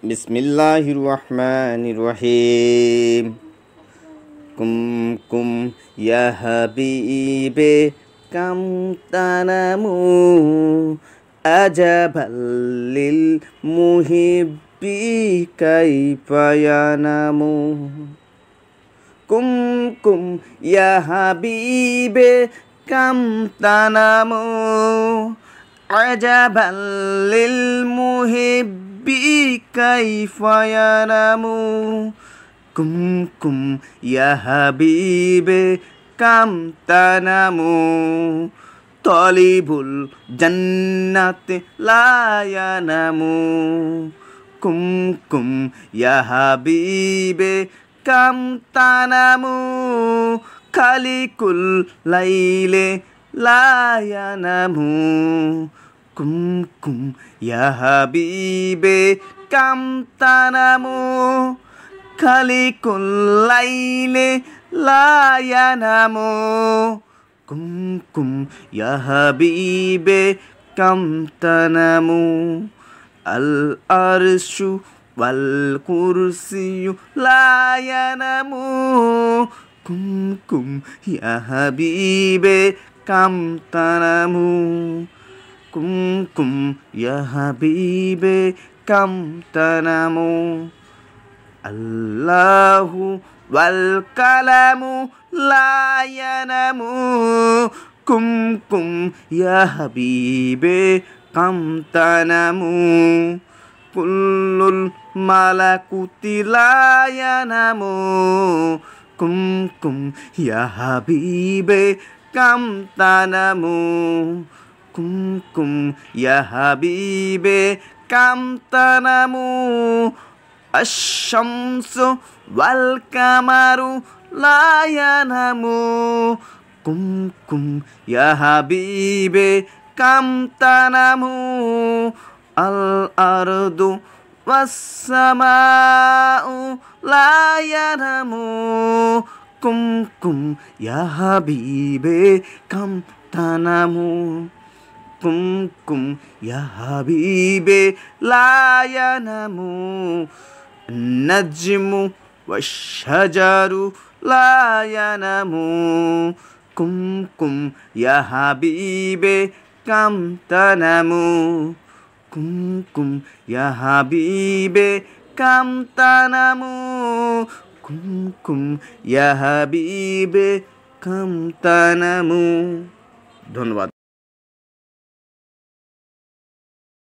بسم الله الرحمن الرحيم كم كم يا حبيبي كم تنمو أجاب للمحب كيف ينمو كم كم يا حبيبي كم تنمو عجبا للمحب ربي كيف ينام كم كم يا حبيبي كم تنام طالب الجنة لا ينام كم كم يا حبيبي كم تنام خالق الليل لا ينام kum kum ya habibe kam tanamu kalikul le la yanamu kum kum ya habibe kam tanamu al arshu wal kursiyu la yanamu kum kum ya habibe kam tanamu kum kum ya habibe kam tanamu allahu wal kalamu la yanamu kum kum ya habibi kum tanamu kullul malakuti la yanamu kum kum ya habibi kum tanamu kumkum ya habibe kamtanamu ashamsu wal kamaru layanamu kumkum ya habibe kamtanamu al ardu wassamau layanamu kumkum ya habibe kamtanamu tanamu ربكم يا حبيبي لا ينام النجم والشجر لا ينام كم كم يا حبيبي كم تنام كم كم يا حبيبي كم تنام كم كم يا حبيبي كم تنام ধন্যবাদ